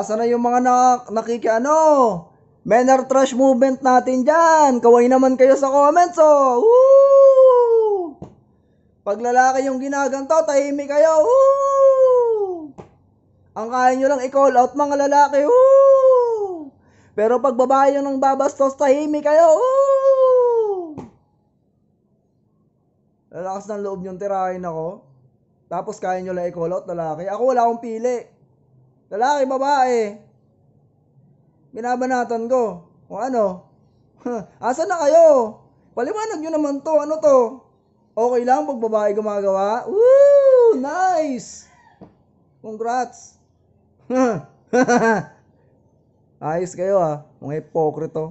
Asa na yung mga na, nakikiano? Men are trash movement natin dyan. Kaway naman kayo sa comments, oh. Woo! Pag lalaki yung ginaganto, tahimik kayo. Woo! Ang kaya nyo lang i-call out mga lalaki. Woo! Pero pag babae yung nang babastos, tahimik kayo. Woo! Lalakas ng loob yung tirahin ako. Tapos kaya nyo lang i-call out lalaki. Ako wala akong pili. Lalaki, babae. Binabanatan ko. O ano? Asa na kayo? Paliwanag nyo naman to. Ano to? Okay lang pag babae gumagawa? Woo! Nice! Congrats! Ayos kayo ah. Mga hipokrito.